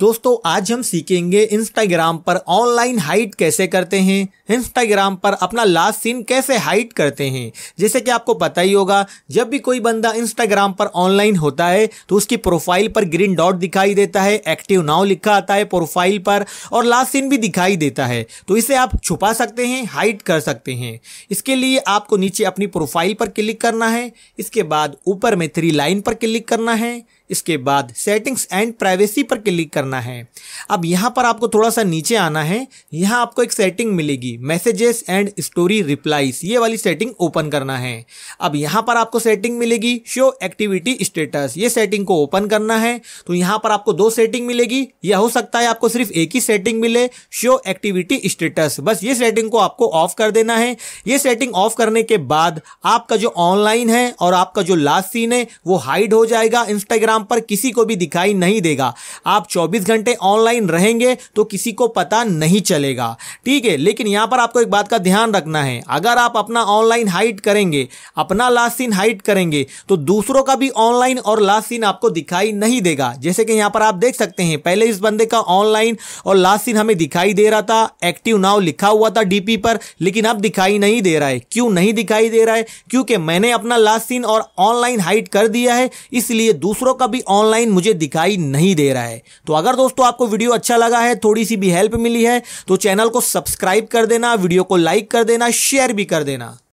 दोस्तों आज हम सीखेंगे इंस्टाग्राम पर ऑनलाइन हाइट कैसे करते हैं इंस्टाग्राम पर अपना लास्ट सीन कैसे हाइट करते हैं जैसे कि आपको पता ही होगा जब भी कोई बंदा इंस्टाग्राम पर ऑनलाइन होता है तो उसकी प्रोफाइल पर ग्रीन डॉट दिखाई देता है एक्टिव नाव लिखा आता है प्रोफाइल पर और लास्ट सीन भी दिखाई देता है तो इसे आप छुपा सकते हैं हाइट कर सकते हैं इसके लिए आपको नीचे अपनी प्रोफाइल पर क्लिक करना है इसके बाद ऊपर में थ्री लाइन पर क्लिक करना है इसके बाद सेटिंग्स एंड प्राइवेसी पर क्लिक करना है अब यहाँ पर आपको थोड़ा सा नीचे आना है यहाँ आपको एक सेटिंग मिलेगी मैसेजेस एंड स्टोरी रिप्लाईज ये वाली सेटिंग ओपन करना है अब यहाँ पर आपको सेटिंग मिलेगी शो एक्टिविटी स्टेटस ये सेटिंग को ओपन करना है तो यहाँ पर आपको दो सेटिंग मिलेगी यह हो सकता है आपको सिर्फ एक ही सेटिंग मिले शो एक्टिविटी स्टेटस बस ये सेटिंग को आपको ऑफ कर देना है ये सेटिंग ऑफ करने के बाद आपका जो ऑनलाइन है और आपका जो लास्ट सीन है वो हाइड हो जाएगा इंस्टाग्राम इंस्टाग्राम पर किसी को भी दिखाई नहीं देगा आप 24 घंटे ऑनलाइन रहेंगे तो किसी को पता नहीं चलेगा ठीक है लेकिन यहां पर आपको एक बात का ध्यान रखना है अगर आप अपना ऑनलाइन हाइट करेंगे अपना लास्ट सीन हाइट करेंगे तो दूसरों का भी ऑनलाइन और लास्ट सीन आपको दिखाई नहीं देगा जैसे कि यहां पर आप देख सकते हैं पहले इस बंदे का ऑनलाइन और लास्ट सीन हमें दिखाई दे रहा था एक्टिव नाव लिखा हुआ था डीपी पर लेकिन अब दिखाई नहीं दे रहा है क्यों नहीं दिखाई दे रहा है क्योंकि मैंने अपना लास्ट सीन और ऑनलाइन हाइट कर दिया है इसलिए दूसरों का अभी ऑनलाइन मुझे दिखाई नहीं दे रहा है तो अगर दोस्तों आपको वीडियो अच्छा लगा है थोड़ी सी भी हेल्प मिली है तो चैनल को सब्सक्राइब कर देना वीडियो को लाइक कर देना शेयर भी कर देना